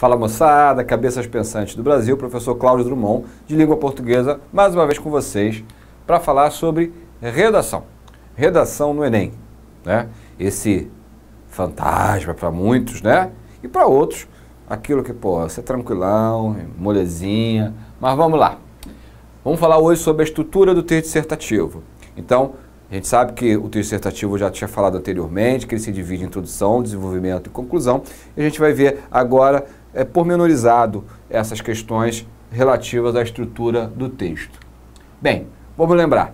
Fala moçada, cabeças pensantes do Brasil, professor Cláudio Drummond, de língua portuguesa, mais uma vez com vocês, para falar sobre redação. Redação no Enem, né? Esse fantasma para muitos, né? E para outros, aquilo que, pô, você é tranquilão, molezinha, mas vamos lá. Vamos falar hoje sobre a estrutura do texto dissertativo. Então, a gente sabe que o texto dissertativo já tinha falado anteriormente, que ele se divide em introdução, desenvolvimento e conclusão. E a gente vai ver agora é, pormenorizado essas questões relativas à estrutura do texto. Bem, vamos lembrar,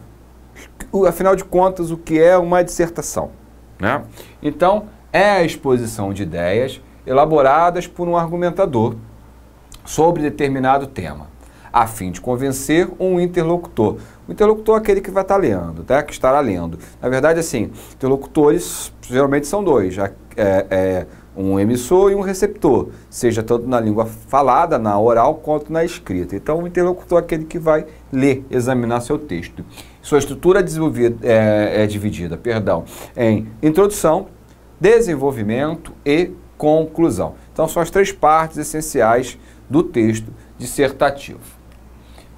afinal de contas, o que é uma dissertação? Né? Então, é a exposição de ideias elaboradas por um argumentador sobre determinado tema, a fim de convencer um interlocutor. O interlocutor é aquele que vai estar lendo, tá? que estará lendo. Na verdade, assim, interlocutores geralmente são dois. É, é, um emissor e um receptor, seja tanto na língua falada, na oral, quanto na escrita. Então, o interlocutor é aquele que vai ler, examinar seu texto. Sua estrutura é, é, é dividida perdão, em introdução, desenvolvimento e conclusão. Então, são as três partes essenciais do texto dissertativo.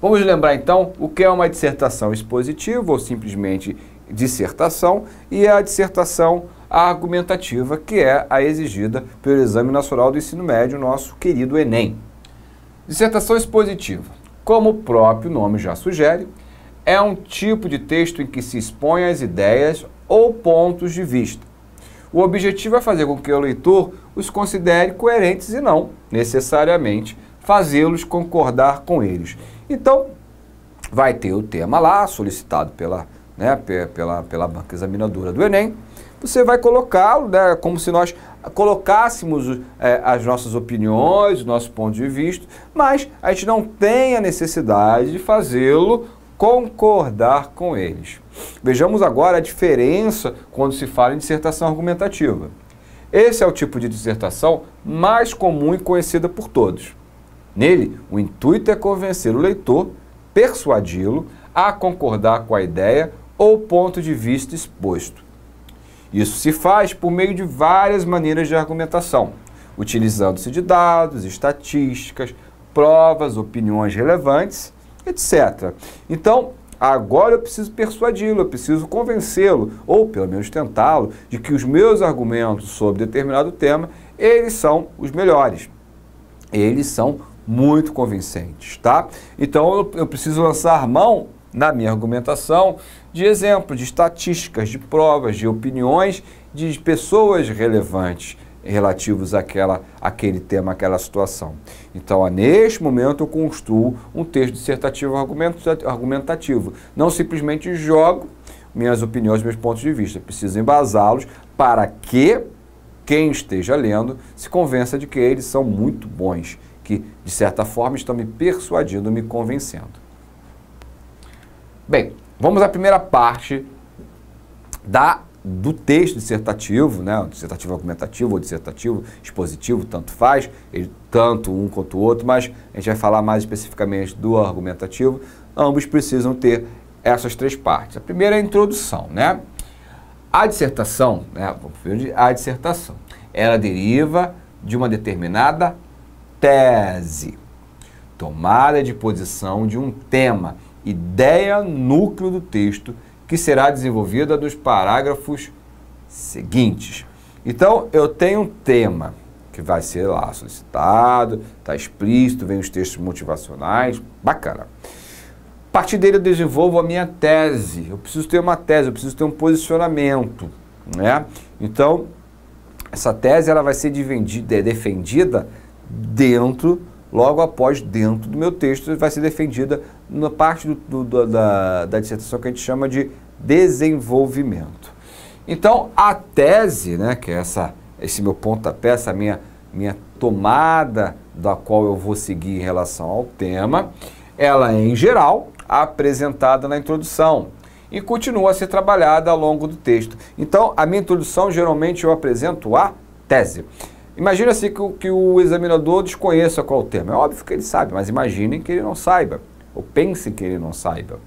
Vamos lembrar então o que é uma dissertação expositiva ou simplesmente dissertação e é a dissertação argumentativa, que é a exigida pelo Exame Nacional do Ensino Médio, nosso querido Enem. Dissertação expositiva. Como o próprio nome já sugere, é um tipo de texto em que se expõe as ideias ou pontos de vista. O objetivo é fazer com que o leitor os considere coerentes e não, necessariamente, fazê-los concordar com eles. Então, vai ter o tema lá, solicitado pela né, pela, pela banca examinadora do Enem, você vai colocá-lo né, como se nós colocássemos é, as nossas opiniões, o nosso ponto de vista, mas a gente não tem a necessidade de fazê-lo concordar com eles. Vejamos agora a diferença quando se fala em dissertação argumentativa. Esse é o tipo de dissertação mais comum e conhecida por todos. Nele, o intuito é convencer o leitor, persuadi-lo a concordar com a ideia ou ponto de vista exposto. Isso se faz por meio de várias maneiras de argumentação, utilizando-se de dados, estatísticas, provas, opiniões relevantes, etc. Então, agora eu preciso persuadi-lo, eu preciso convencê-lo, ou pelo menos tentá-lo, de que os meus argumentos sobre determinado tema, eles são os melhores. Eles são muito convincentes, tá? Então eu preciso lançar mão na minha argumentação, de exemplos, de estatísticas, de provas, de opiniões de pessoas relevantes relativos àquela, àquele tema, àquela situação. Então, neste momento, eu construo um texto dissertativo argumentativo. Não simplesmente jogo minhas opiniões, meus pontos de vista. Preciso embasá-los para que quem esteja lendo se convença de que eles são muito bons, que, de certa forma, estão me persuadindo, me convencendo. Bem, vamos à primeira parte da do texto dissertativo, né, dissertativo argumentativo ou dissertativo expositivo, tanto faz, ele, tanto um quanto o outro, mas a gente vai falar mais especificamente do argumentativo. Ambos precisam ter essas três partes. A primeira é a introdução, né? A dissertação, né, a dissertação, ela deriva de uma determinada tese, tomada de posição de um tema ideia núcleo do texto, que será desenvolvida dos parágrafos seguintes. Então, eu tenho um tema que vai ser lá solicitado, está explícito, vem os textos motivacionais, bacana. A partir dele eu desenvolvo a minha tese. Eu preciso ter uma tese, eu preciso ter um posicionamento, né? Então, essa tese ela vai ser defendida dentro logo após, dentro do meu texto, vai ser defendida na parte do, do, da, da dissertação que a gente chama de desenvolvimento. Então, a tese, né, que é essa, esse meu pontapé, essa minha, minha tomada da qual eu vou seguir em relação ao tema, ela é, em geral, apresentada na introdução e continua a ser trabalhada ao longo do texto. Então, a minha introdução, geralmente, eu apresento a tese. Imagina-se que o, que o examinador desconheça qual o tema. É óbvio que ele sabe, mas imaginem que ele não saiba, ou pensem que ele não saiba.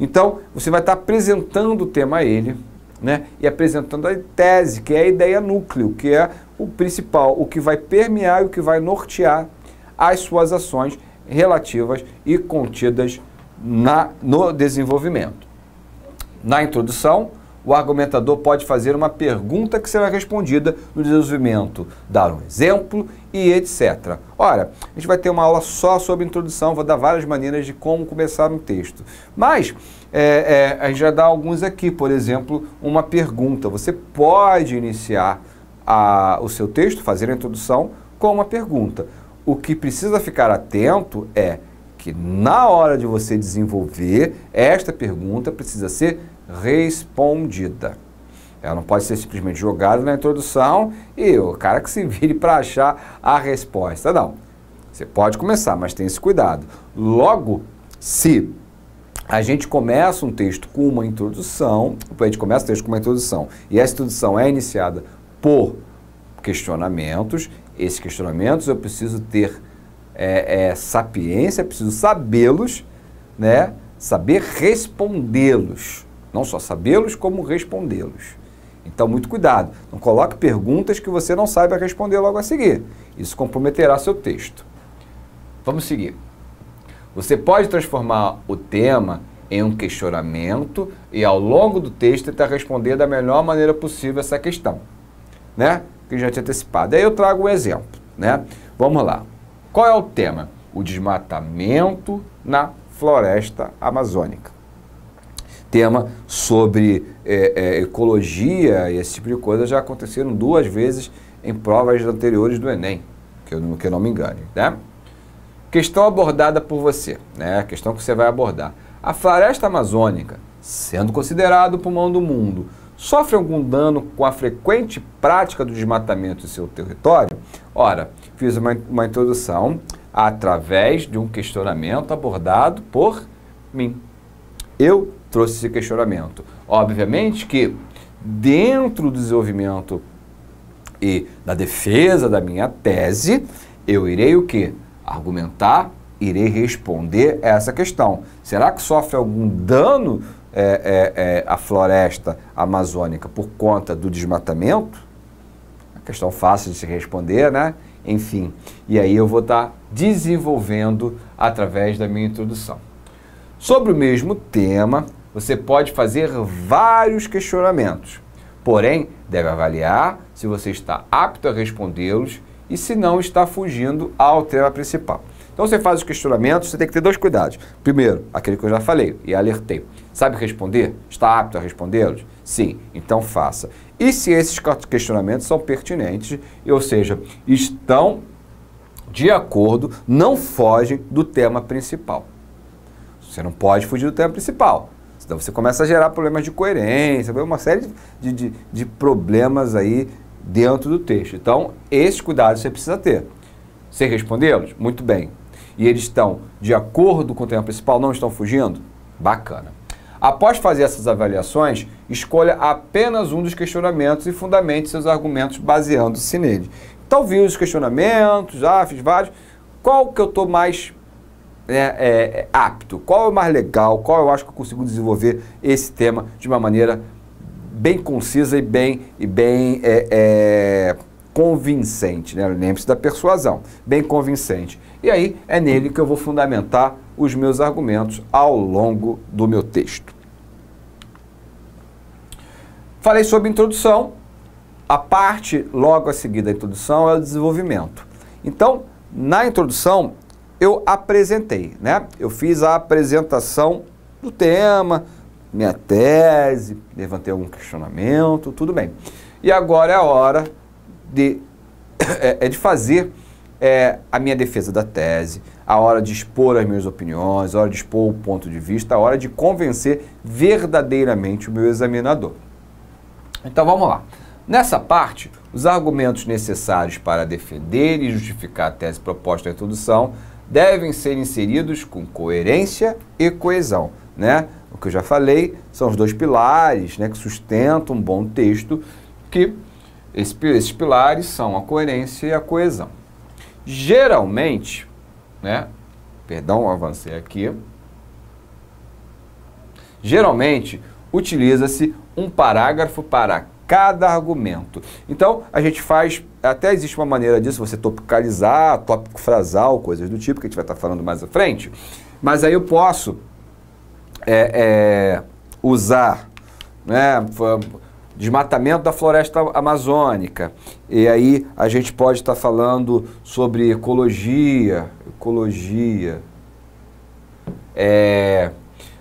Então, você vai estar apresentando o tema a ele, né? E apresentando a tese, que é a ideia núcleo, que é o principal, o que vai permear e o que vai nortear as suas ações relativas e contidas na, no desenvolvimento. Na introdução, o argumentador pode fazer uma pergunta que será respondida no desenvolvimento, dar um exemplo e etc. Ora, a gente vai ter uma aula só sobre introdução, vou dar várias maneiras de como começar um texto. Mas é, é, a gente já dá alguns aqui, por exemplo, uma pergunta. Você pode iniciar a, o seu texto, fazer a introdução, com uma pergunta. O que precisa ficar atento é que na hora de você desenvolver, esta pergunta precisa ser respondida. Ela não pode ser simplesmente jogada na introdução e o cara que se vire para achar a resposta. Não. Você pode começar, mas tem esse cuidado. Logo, se a gente começa um texto com uma introdução, a gente começa o texto com uma introdução, e essa introdução é iniciada por questionamentos, esses questionamentos eu preciso ter é, é, sapiência, preciso sabê-los, né? saber respondê-los. Não só sabê-los, como respondê-los. Então, muito cuidado. Não coloque perguntas que você não saiba responder logo a seguir. Isso comprometerá seu texto. Vamos seguir. Você pode transformar o tema em um questionamento e, ao longo do texto, tentar responder da melhor maneira possível essa questão. Né? Que já tinha antecipado. Aí eu trago um exemplo. Né? Vamos lá. Qual é o tema? O desmatamento na floresta amazônica tema sobre é, é, ecologia e esse tipo de coisa já aconteceram duas vezes em provas anteriores do Enem, que eu, não, que eu não me engane. Né? Questão abordada por você, né? A questão que você vai abordar. A floresta amazônica, sendo considerado o pulmão do mundo, sofre algum dano com a frequente prática do desmatamento em seu território? Ora, fiz uma, uma introdução através de um questionamento abordado por mim. Eu trouxe esse questionamento. Obviamente que dentro do desenvolvimento e da defesa da minha tese, eu irei o que? Argumentar, irei responder essa questão. Será que sofre algum dano é, é, é, a floresta amazônica por conta do desmatamento? A questão fácil de se responder, né? Enfim, e aí eu vou estar tá desenvolvendo através da minha introdução. Sobre o mesmo tema, você pode fazer vários questionamentos. Porém, deve avaliar se você está apto a respondê-los e se não está fugindo ao tema principal. Então você faz os questionamentos, você tem que ter dois cuidados. Primeiro, aquele que eu já falei e alertei. Sabe responder? Está apto a respondê-los? Sim, então faça. E se esses questionamentos são pertinentes, ou seja, estão de acordo, não fogem do tema principal. Você não pode fugir do tema principal. Então você começa a gerar problemas de coerência, uma série de, de, de problemas aí dentro do texto. Então, esses cuidados você precisa ter. Você respondê-los? Muito bem. E eles estão de acordo com o tema principal, não estão fugindo? Bacana. Após fazer essas avaliações, escolha apenas um dos questionamentos e fundamente seus argumentos baseando-se nele. Então, vi os questionamentos, já ah, fiz vários. Qual que eu estou mais né, é, é, apto, qual é o mais legal, qual eu acho que eu consigo desenvolver esse tema de uma maneira bem concisa e bem, e bem é, é, convincente, né? lembre-se da persuasão, bem convincente. E aí é nele que eu vou fundamentar os meus argumentos ao longo do meu texto. Falei sobre introdução, a parte logo a seguir da introdução é o desenvolvimento. Então, na introdução, eu apresentei, né? Eu fiz a apresentação do tema, minha tese, levantei algum questionamento, tudo bem. E agora é a hora de, é, é de fazer é, a minha defesa da tese, a hora de expor as minhas opiniões, a hora de expor o ponto de vista, a hora de convencer verdadeiramente o meu examinador. Então vamos lá. Nessa parte, os argumentos necessários para defender e justificar a tese proposta da introdução devem ser inseridos com coerência e coesão, né? O que eu já falei são os dois pilares, né, que sustentam um bom texto, que esses pilares são a coerência e a coesão. Geralmente, né? Perdão, avancei aqui. Geralmente utiliza-se um parágrafo para cada argumento. Então, a gente faz, até existe uma maneira disso, você topicalizar, tópico frasal, coisas do tipo, que a gente vai estar falando mais à frente, mas aí eu posso é, é, usar né, desmatamento da floresta amazônica, e aí a gente pode estar falando sobre ecologia, ecologia, é,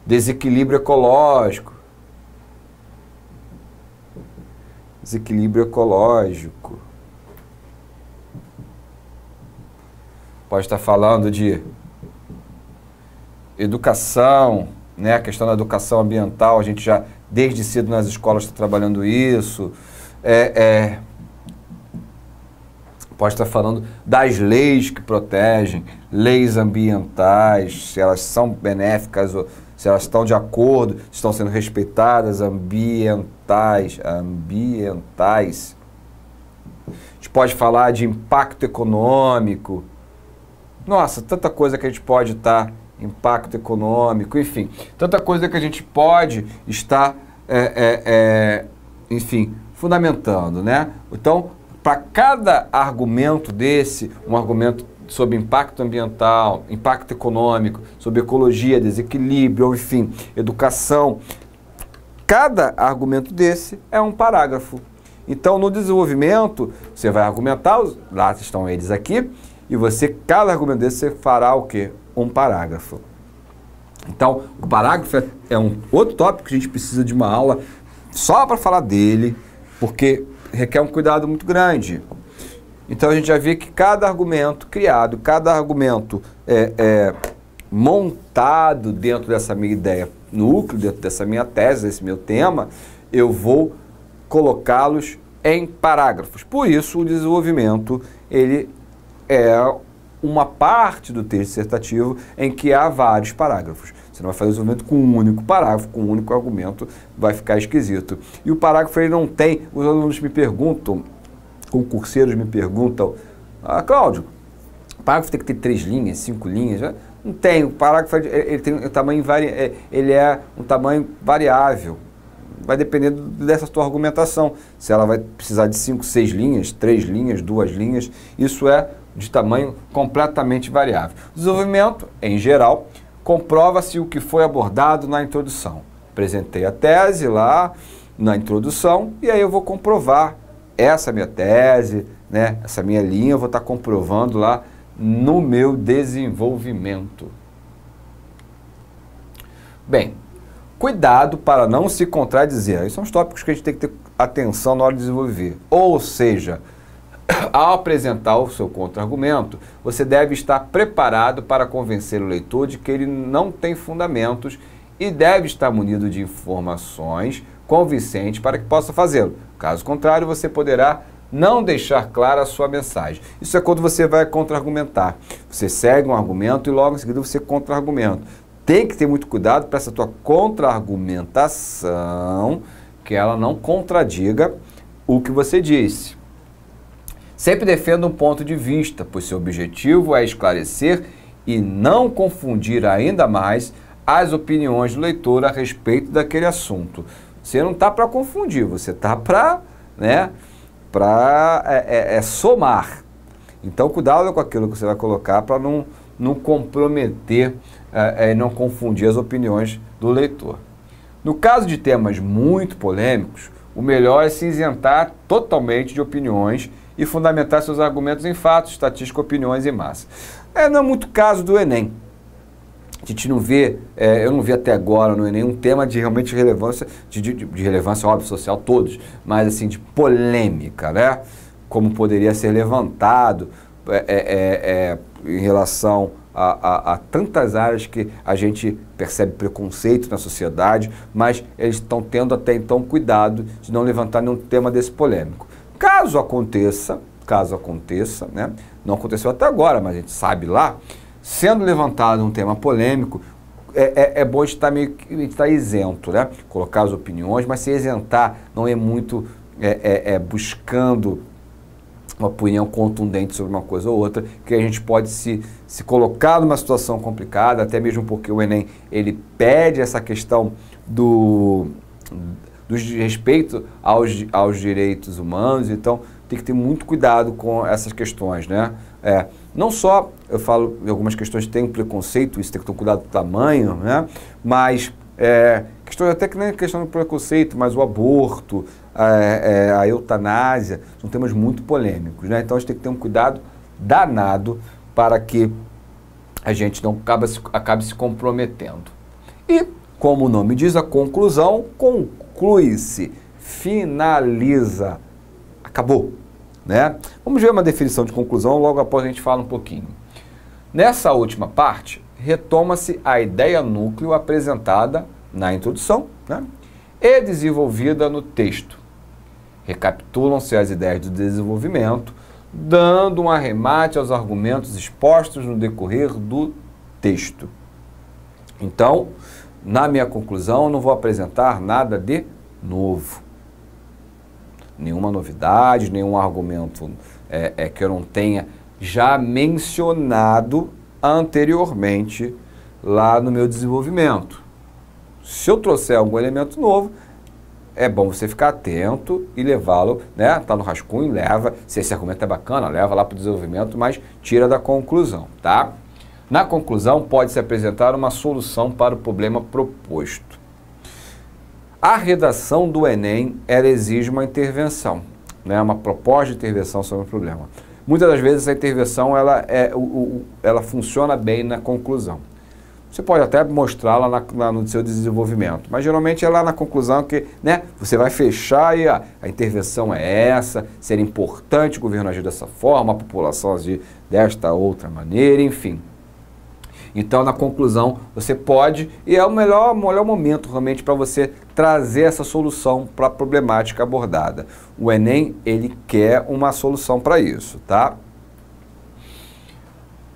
desequilíbrio ecológico, desequilíbrio ecológico. Pode estar falando de educação, né? a questão da educação ambiental, a gente já desde cedo nas escolas está trabalhando isso. É, é, pode estar falando das leis que protegem, leis ambientais, se elas são benéficas ou se elas estão de acordo, estão sendo respeitadas, ambientais, ambientais. A gente pode falar de impacto econômico. Nossa, tanta coisa que a gente pode estar, tá, impacto econômico, enfim, tanta coisa que a gente pode estar, é, é, é, enfim, fundamentando, né? Então, para cada argumento desse, um argumento sobre impacto ambiental, impacto econômico, sobre ecologia, desequilíbrio, enfim, educação. Cada argumento desse é um parágrafo. Então, no desenvolvimento, você vai argumentar, lá estão eles aqui, e você, cada argumento desse, você fará o quê? Um parágrafo. Então, o parágrafo é, é um outro tópico que a gente precisa de uma aula só para falar dele, porque requer um cuidado muito grande. Então a gente já vê que cada argumento criado, cada argumento é, é, montado dentro dessa minha ideia, núcleo, dentro dessa minha tese, desse meu tema, eu vou colocá-los em parágrafos. Por isso, o desenvolvimento ele é uma parte do texto dissertativo em que há vários parágrafos. Você não vai fazer o desenvolvimento com um único parágrafo, com um único argumento, vai ficar esquisito. E o parágrafo ele não tem, os alunos me perguntam, concurseiros me perguntam, ah, Cláudio, parágrafo tem que ter três linhas, cinco linhas, né? Não tem, o parágrafo ele tem um é tamanho vari... É, ele é um tamanho variável. Vai depender dessa tua argumentação. Se ela vai precisar de cinco, seis linhas, três linhas, duas linhas, isso é de tamanho completamente variável. Desenvolvimento, em geral, comprova-se o que foi abordado na introdução. Apresentei a tese lá na introdução e aí eu vou comprovar essa minha tese, né, essa minha linha, eu vou estar comprovando lá no meu desenvolvimento. Bem, cuidado para não se contradizer. Esses são os tópicos que a gente tem que ter atenção na hora de desenvolver. Ou seja, ao apresentar o seu contra-argumento, você deve estar preparado para convencer o leitor de que ele não tem fundamentos e deve estar munido de informações convincente para que possa fazê-lo. Caso contrário, você poderá não deixar clara a sua mensagem. Isso é quando você vai contra-argumentar. Você segue um argumento e logo em seguida você contra-argumenta. Tem que ter muito cuidado para essa tua contra-argumentação, que ela não contradiga o que você disse. Sempre defenda um ponto de vista, pois seu objetivo é esclarecer e não confundir ainda mais as opiniões do leitor a respeito daquele assunto. Você não está para confundir, você está para né, é, é, é somar. Então, cuidado com aquilo que você vai colocar para não, não comprometer é, é, e não confundir as opiniões do leitor. No caso de temas muito polêmicos, o melhor é se isentar totalmente de opiniões e fundamentar seus argumentos em fatos, estatísticas, opiniões e massa. É não é muito caso do Enem. A gente não vê, é, eu não vi até agora, não é nenhum tema de realmente relevância, de, de, de, relevância, óbvio, social, todos, mas assim, de polêmica, né? Como poderia ser levantado é é, é, é, em relação a, a, a, tantas áreas que a gente percebe preconceito na sociedade, mas eles estão tendo até então cuidado de não levantar nenhum tema desse polêmico. Caso aconteça, caso aconteça, né? Não aconteceu até agora, mas a gente sabe lá, sendo levantado um tema polêmico, é, é, é bom estar, tá meio, estar tá isento, né? Colocar as opiniões, mas se isentar não é muito é, é, é buscando uma opinião contundente sobre uma coisa ou outra, que a gente pode se, se colocar numa situação complicada, até mesmo porque o Enem ele pede essa questão do, do respeito aos, aos direitos humanos, então tem que ter muito cuidado com essas questões, né? É, não só, eu falo, em algumas questões tem preconceito, isso tem que ter cuidado do tamanho, né? Mas é, questões até que nem questão do preconceito, mas o aborto, a, é, é, a eutanásia, são temas muito polêmicos, né? Então a gente tem que ter um cuidado danado para que a gente não acabe se, acabe se comprometendo. E, como o nome diz, a conclusão conclui-se, finaliza, acabou. Né? Vamos ver uma definição de conclusão, logo após a gente fala um pouquinho. Nessa última parte, retoma-se a ideia núcleo apresentada na introdução né? e desenvolvida no texto. Recapitulam-se as ideias do desenvolvimento, dando um arremate aos argumentos expostos no decorrer do texto. Então, na minha conclusão, não vou apresentar nada de novo nenhuma novidade, nenhum argumento é, é, que eu não tenha já mencionado anteriormente lá no meu desenvolvimento. Se eu trouxer algum elemento novo, é bom você ficar atento e levá-lo, né? Tá no rascunho, leva. Se esse argumento é bacana, leva lá para o desenvolvimento, mas tira da conclusão, tá? Na conclusão, pode-se apresentar uma solução para o problema proposto. A redação do Enem, ela exige uma intervenção, né? uma proposta de intervenção sobre o problema. Muitas das vezes essa intervenção, ela, é, o, o, ela funciona bem na conclusão. Você pode até mostrá-la na, na, no seu desenvolvimento, mas geralmente é lá na conclusão que né, você vai fechar e a, a intervenção é essa, ser importante o governo agir dessa forma, a população agir desta outra maneira, enfim. Então, na conclusão, você pode, e é o melhor, melhor momento realmente para você trazer essa solução para a problemática abordada. O Enem, ele quer uma solução para isso, tá?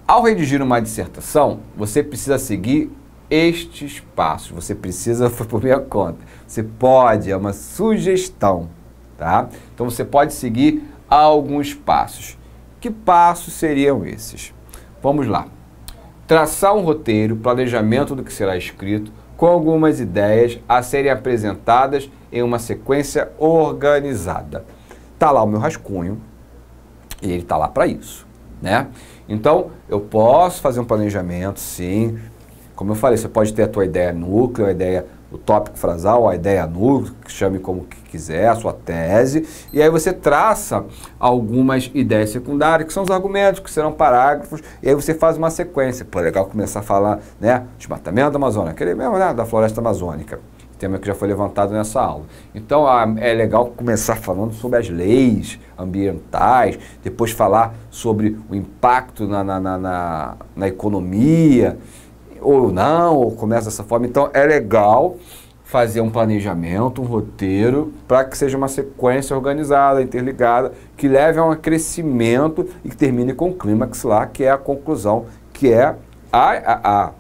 Ao redigir uma dissertação, você precisa seguir estes passos. Você precisa, foi por minha conta, você pode, é uma sugestão, tá? Então você pode seguir alguns passos. Que passos seriam esses? Vamos lá. Traçar um roteiro, planejamento do que será escrito, com algumas ideias a serem apresentadas em uma sequência organizada. Tá lá o meu rascunho e ele tá lá para isso, né? Então, eu posso fazer um planejamento, sim. Como eu falei, você pode ter a tua ideia núcleo, a ideia, o tópico frasal, a ideia núcleo, que chame como quiser, a sua tese, e aí você traça algumas ideias secundárias, que são os argumentos, que serão parágrafos, e aí você faz uma sequência. Pô, legal começar a falar, né, desmatamento da Amazônia, aquele mesmo, né, da floresta amazônica tema que já foi levantado nessa aula. Então é legal começar falando sobre as leis ambientais, depois falar sobre o impacto na, na, na, na, na economia, ou não, ou começa dessa forma. Então é legal fazer um planejamento, um roteiro, para que seja uma sequência organizada, interligada, que leve a um crescimento e que termine com o clímax lá, que é a conclusão, que é a, a, a,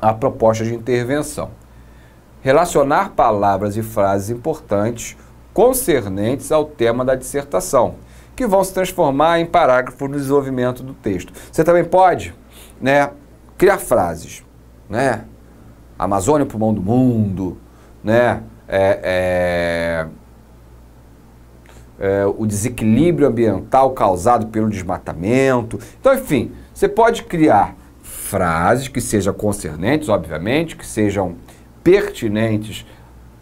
a proposta de intervenção. Relacionar palavras e frases importantes concernentes ao tema da dissertação, que vão se transformar em parágrafos no desenvolvimento do texto. Você também pode né, criar frases, né? Amazônia pulmão do mundo, né? É, é, é, o desequilíbrio ambiental causado pelo desmatamento. Então, enfim, você pode criar frases que sejam concernentes, obviamente, que sejam pertinentes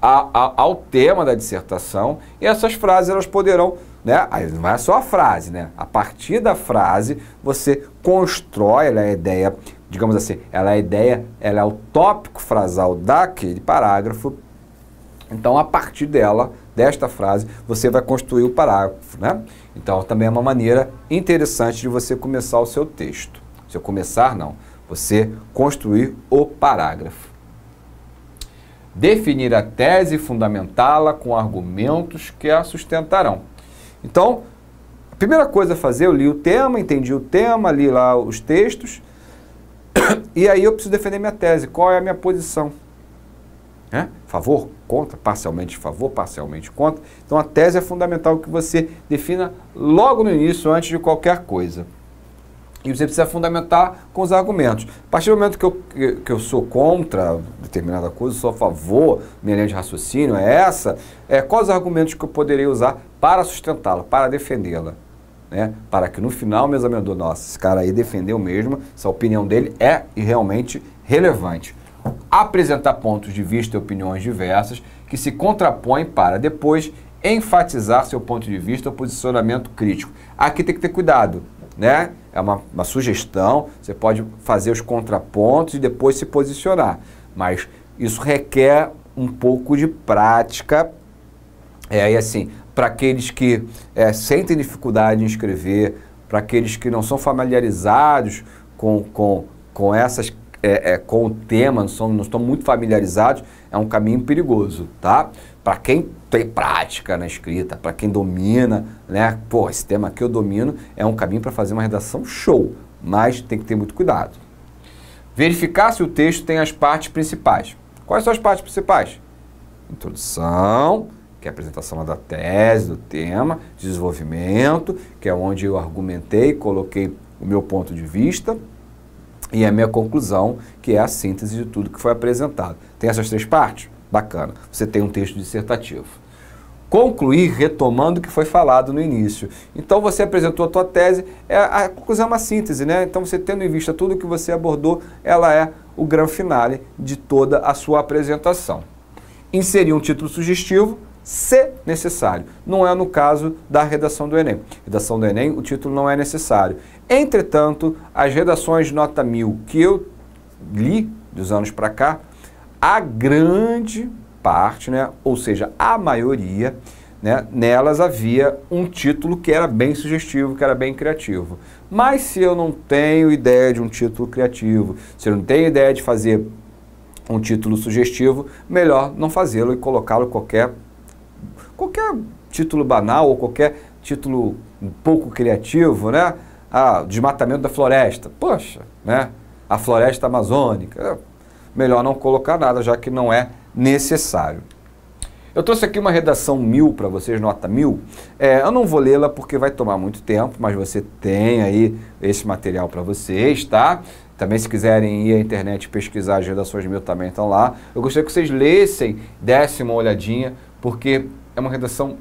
a, a, ao tema da dissertação, e essas frases elas poderão, né? Aí não é só a frase, né? A partir da frase você constrói a é ideia digamos assim, ela é a ideia, ela é o tópico frasal daquele parágrafo. Então, a partir dela, desta frase, você vai construir o parágrafo, né? Então, também é uma maneira interessante de você começar o seu texto. Se eu começar, não. Você construir o parágrafo. Definir a tese e fundamentá-la com argumentos que a sustentarão. Então, a primeira coisa a fazer, eu li o tema, entendi o tema, li lá os textos, e aí eu preciso defender minha tese. Qual é a minha posição? É? Favor, contra, parcialmente favor, parcialmente contra. Então a tese é fundamental que você defina logo no início, antes de qualquer coisa. E você precisa fundamentar com os argumentos. A partir do momento que eu, que eu sou contra determinada coisa, sou a favor, minha linha de raciocínio é essa, é, quais os argumentos que eu poderia usar para sustentá-la, para defendê-la? né? Para que no final, meus amigos, nossa, esse cara aí defendeu mesmo, essa opinião dele é realmente relevante. Apresentar pontos de vista e opiniões diversas que se contrapõem para depois enfatizar seu ponto de vista ou posicionamento crítico. Aqui tem que ter cuidado, né? É uma, uma sugestão, você pode fazer os contrapontos e depois se posicionar, mas isso requer um pouco de prática é, e assim, para aqueles que é, sentem dificuldade em escrever, para aqueles que não são familiarizados com, com, com essas é, é, com o tema, não, são, não estão muito familiarizados, é um caminho perigoso, tá? Para quem tem prática na escrita, para quem domina, né? Pô, esse tema aqui eu domino, é um caminho para fazer uma redação show, mas tem que ter muito cuidado. Verificar se o texto tem as partes principais. Quais são as partes principais? Introdução, que é a apresentação da tese, do tema, desenvolvimento, que é onde eu argumentei, coloquei o meu ponto de vista e a minha conclusão, que é a síntese de tudo que foi apresentado. Tem essas três partes? Bacana. Você tem um texto dissertativo. Concluir retomando o que foi falado no início. Então você apresentou a tua tese, é, a conclusão é uma síntese, né? Então você tendo em vista tudo que você abordou, ela é o grande finale de toda a sua apresentação. Inserir um título sugestivo, se necessário. Não é no caso da redação do Enem. Redação do Enem, o título não é necessário. Entretanto, as redações nota 1000 que eu li dos anos para cá, a grande parte, né, ou seja, a maioria, né, nelas havia um título que era bem sugestivo, que era bem criativo. Mas se eu não tenho ideia de um título criativo, se eu não tenho ideia de fazer um título sugestivo, melhor não fazê-lo e colocá-lo qualquer qualquer título banal ou qualquer título um pouco criativo, né? Ah, desmatamento da floresta. Poxa, né? A floresta amazônica. É, melhor não colocar nada, já que não é necessário. Eu trouxe aqui uma redação mil para vocês, nota mil. É, eu não vou lê-la porque vai tomar muito tempo, mas você tem aí esse material para vocês, tá? Também se quiserem ir à internet pesquisar as redações mil também estão lá. Eu gostaria que vocês lessem, dessem uma olhadinha, porque é uma redação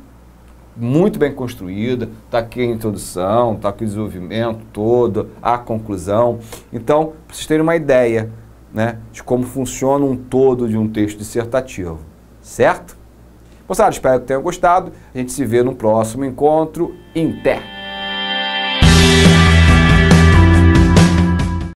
muito bem construída, está aqui a introdução, está aqui o desenvolvimento todo, a conclusão. Então, para vocês terem uma ideia né, de como funciona um todo de um texto dissertativo, certo? Moçada, espero que tenham gostado. A gente se vê no próximo encontro. Inter!